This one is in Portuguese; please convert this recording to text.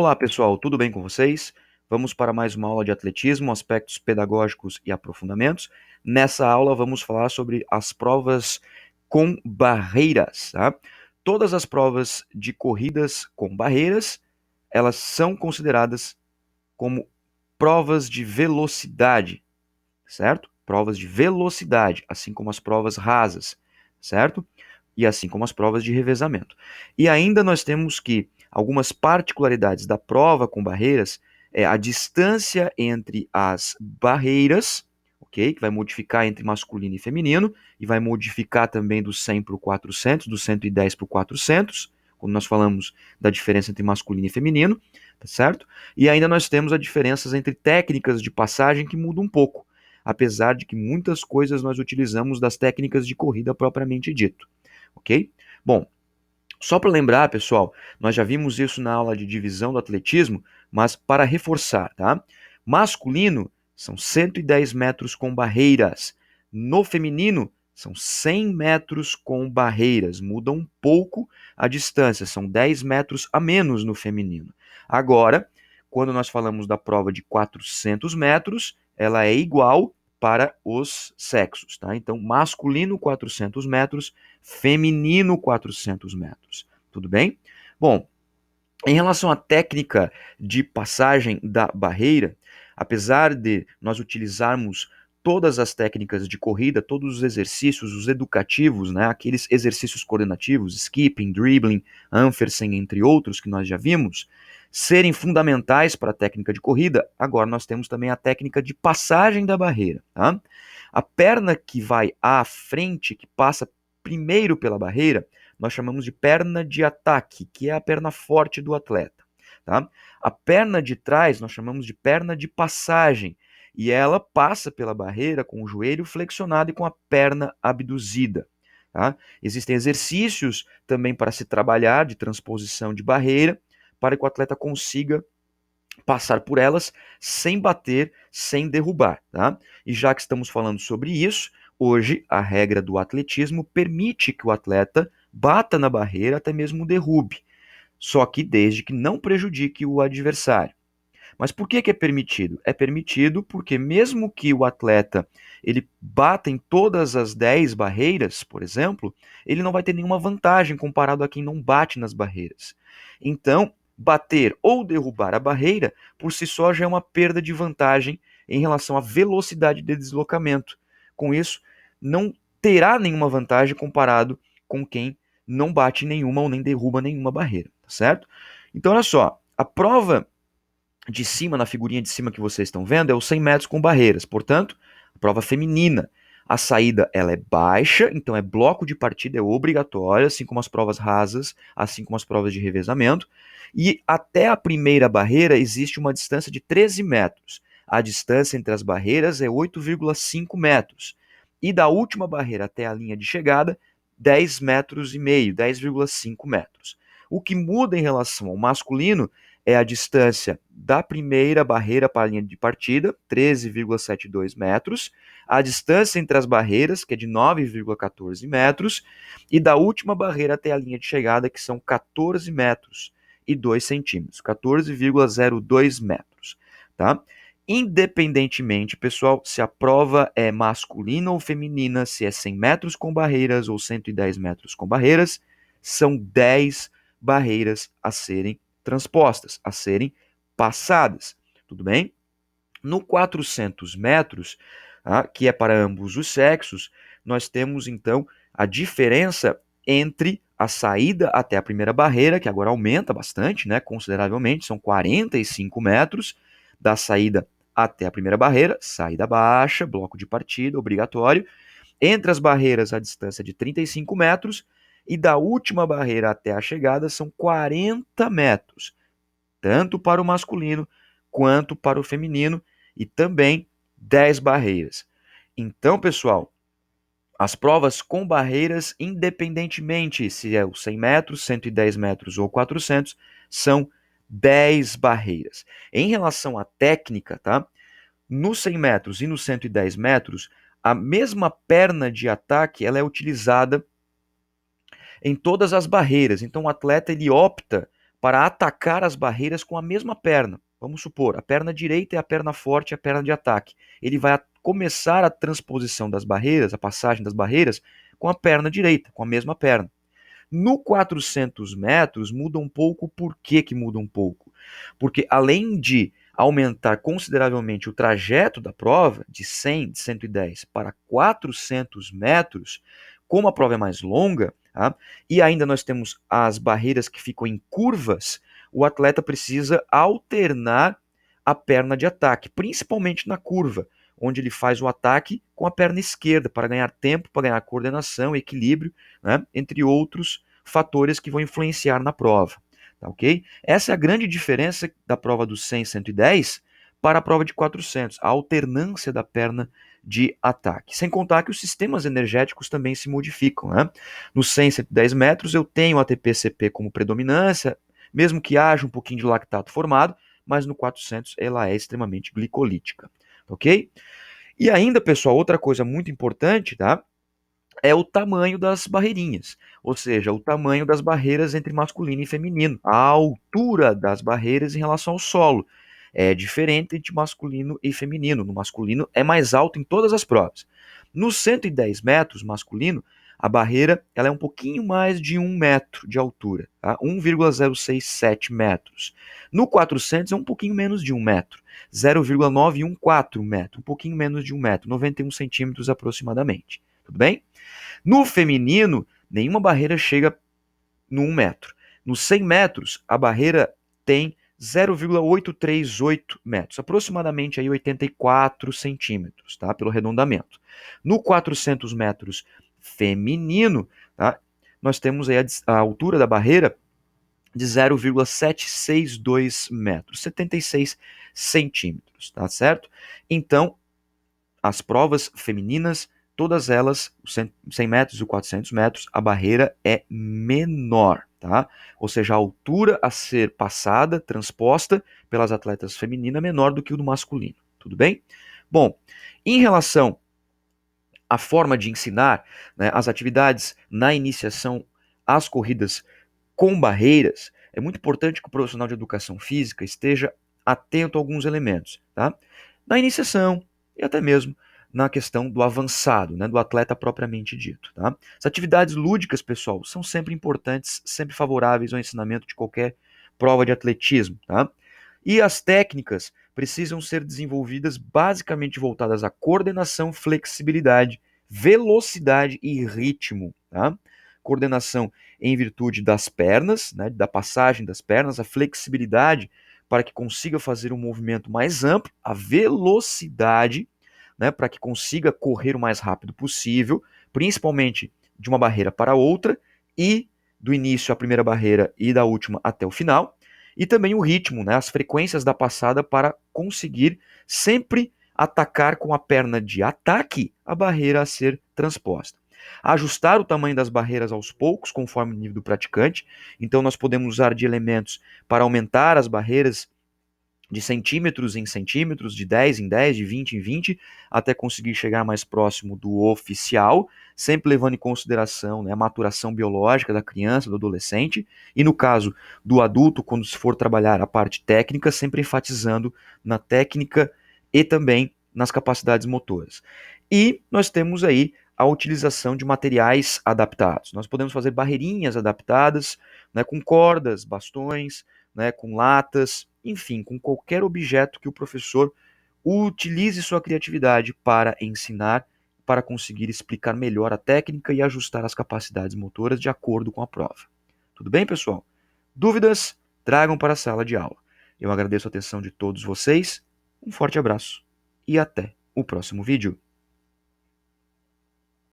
Olá pessoal, tudo bem com vocês? Vamos para mais uma aula de atletismo, aspectos pedagógicos e aprofundamentos. Nessa aula vamos falar sobre as provas com barreiras. Tá? Todas as provas de corridas com barreiras, elas são consideradas como provas de velocidade, certo? Provas de velocidade, assim como as provas rasas, certo? E assim como as provas de revezamento. E ainda nós temos que Algumas particularidades da prova com barreiras é a distância entre as barreiras, ok? Que vai modificar entre masculino e feminino, e vai modificar também do 100 para o 400, do 110 para o 400, quando nós falamos da diferença entre masculino e feminino, tá certo? E ainda nós temos as diferenças entre técnicas de passagem que mudam um pouco, apesar de que muitas coisas nós utilizamos das técnicas de corrida propriamente dito, ok? Bom, só para lembrar, pessoal, nós já vimos isso na aula de divisão do atletismo, mas para reforçar, tá? Masculino são 110 metros com barreiras. No feminino são 100 metros com barreiras. Muda um pouco a distância, são 10 metros a menos no feminino. Agora, quando nós falamos da prova de 400 metros, ela é igual para os sexos, tá? Então, masculino 400 metros, feminino 400 metros, tudo bem? Bom, em relação à técnica de passagem da barreira, apesar de nós utilizarmos todas as técnicas de corrida, todos os exercícios, os educativos, né, aqueles exercícios coordenativos, skipping, dribbling, Anfersen, entre outros que nós já vimos, serem fundamentais para a técnica de corrida, agora nós temos também a técnica de passagem da barreira. Tá? A perna que vai à frente, que passa primeiro pela barreira, nós chamamos de perna de ataque, que é a perna forte do atleta. Tá? A perna de trás nós chamamos de perna de passagem, e ela passa pela barreira com o joelho flexionado e com a perna abduzida. Tá? Existem exercícios também para se trabalhar de transposição de barreira para que o atleta consiga passar por elas sem bater, sem derrubar. Tá? E já que estamos falando sobre isso, hoje a regra do atletismo permite que o atleta bata na barreira, até mesmo derrube, só que desde que não prejudique o adversário. Mas por que, que é permitido? É permitido porque mesmo que o atleta ele bata em todas as 10 barreiras, por exemplo, ele não vai ter nenhuma vantagem comparado a quem não bate nas barreiras. Então, bater ou derrubar a barreira por si só já é uma perda de vantagem em relação à velocidade de deslocamento. Com isso, não terá nenhuma vantagem comparado com quem não bate nenhuma ou nem derruba nenhuma barreira, tá certo? Então, olha só, a prova de cima, na figurinha de cima que vocês estão vendo, é os 100 metros com barreiras. Portanto, prova feminina. A saída ela é baixa, então é bloco de partida, é obrigatório, assim como as provas rasas, assim como as provas de revezamento. E até a primeira barreira existe uma distância de 13 metros. A distância entre as barreiras é 8,5 metros. E da última barreira até a linha de chegada, 10 metros e meio, 10,5 metros. O que muda em relação ao masculino é a distância da primeira barreira para a linha de partida, 13,72 metros, a distância entre as barreiras, que é de 9,14 metros, e da última barreira até a linha de chegada, que são 14 metros e 2 centímetros, 14,02 metros, tá? Independentemente, pessoal, se a prova é masculina ou feminina, se é 100 metros com barreiras ou 110 metros com barreiras, são 10 barreiras a serem transpostas, a serem passadas. Tudo bem? No 400 metros, ah, que é para ambos os sexos, nós temos então a diferença entre a saída até a primeira barreira, que agora aumenta bastante, né, consideravelmente, são 45 metros da saída até a primeira barreira, saída baixa, bloco de partida obrigatório. Entre as barreiras, a distância de 35 metros e da última barreira até a chegada são 40 metros, tanto para o masculino quanto para o feminino e também 10 barreiras. Então, pessoal, as provas com barreiras, independentemente se é o 100 metros, 110 metros ou 400, são 10 barreiras. Em relação à técnica, tá? Nos 100 metros e nos 110 metros, a mesma perna de ataque ela é utilizada em todas as barreiras. Então o atleta ele opta para atacar as barreiras com a mesma perna. Vamos supor, a perna direita é a perna forte, a perna de ataque. Ele vai começar a transposição das barreiras, a passagem das barreiras, com a perna direita, com a mesma perna. No 400 metros muda um pouco, por que, que muda um pouco? Porque além de aumentar consideravelmente o trajeto da prova, de 100, de 110 para 400 metros, como a prova é mais longa, tá? e ainda nós temos as barreiras que ficam em curvas, o atleta precisa alternar a perna de ataque, principalmente na curva, onde ele faz o ataque com a perna esquerda para ganhar tempo, para ganhar coordenação, equilíbrio, né? entre outros fatores que vão influenciar na prova. Tá, ok? Essa é a grande diferença da prova do 100 110 para a prova de 400, a alternância da perna de ataque. Sem contar que os sistemas energéticos também se modificam. Né? Nos 100, 110 metros, eu tenho ATP-CP como predominância, mesmo que haja um pouquinho de lactato formado, mas no 400 ela é extremamente glicolítica. Ok? E ainda, pessoal, outra coisa muito importante, tá? é o tamanho das barreirinhas, ou seja, o tamanho das barreiras entre masculino e feminino, a altura das barreiras em relação ao solo é diferente de masculino e feminino. No masculino é mais alto em todas as provas. Nos 110 metros masculino, a barreira ela é um pouquinho mais de 1 metro de altura, tá? 1,067 metros. No 400 é um pouquinho menos de 1 metro, 0,914 metro, um pouquinho menos de 1 metro, 91 centímetros aproximadamente. Tudo bem? No feminino, nenhuma barreira chega no 1 metro. Nos 100 metros, a barreira tem 0,838 metros, aproximadamente aí 84 centímetros, tá? Pelo arredondamento. No 400 metros feminino, tá? Nós temos aí a, a altura da barreira de 0,762 metros, 76 centímetros, tá certo? Então, as provas femininas, todas elas, 100 metros e 400 metros, a barreira é menor, tá? Ou seja, a altura a ser passada, transposta pelas atletas femininas é menor do que o do masculino, tudo bem? Bom, em relação à forma de ensinar, né, as atividades na iniciação às corridas com barreiras, é muito importante que o profissional de educação física esteja atento a alguns elementos, tá? Na iniciação e até mesmo na questão do avançado, né, do atleta propriamente dito. Tá? As atividades lúdicas, pessoal, são sempre importantes, sempre favoráveis ao ensinamento de qualquer prova de atletismo. Tá? E as técnicas precisam ser desenvolvidas basicamente voltadas à coordenação, flexibilidade, velocidade e ritmo. Tá? Coordenação em virtude das pernas, né, da passagem das pernas, a flexibilidade para que consiga fazer um movimento mais amplo, a velocidade né, para que consiga correr o mais rápido possível, principalmente de uma barreira para outra e do início à primeira barreira e da última até o final, e também o ritmo, né, as frequências da passada para conseguir sempre atacar com a perna de ataque a barreira a ser transposta. Ajustar o tamanho das barreiras aos poucos, conforme o nível do praticante. Então, nós podemos usar de elementos para aumentar as barreiras de centímetros em centímetros, de 10 em 10, de 20 em 20, até conseguir chegar mais próximo do oficial, sempre levando em consideração né, a maturação biológica da criança, do adolescente, e no caso do adulto, quando se for trabalhar a parte técnica, sempre enfatizando na técnica e também nas capacidades motoras. E nós temos aí a utilização de materiais adaptados. Nós podemos fazer barreirinhas adaptadas, né, com cordas, bastões, né, com latas, enfim, com qualquer objeto que o professor utilize sua criatividade para ensinar, para conseguir explicar melhor a técnica e ajustar as capacidades motoras de acordo com a prova. Tudo bem, pessoal? Dúvidas? Tragam para a sala de aula. Eu agradeço a atenção de todos vocês, um forte abraço e até o próximo vídeo.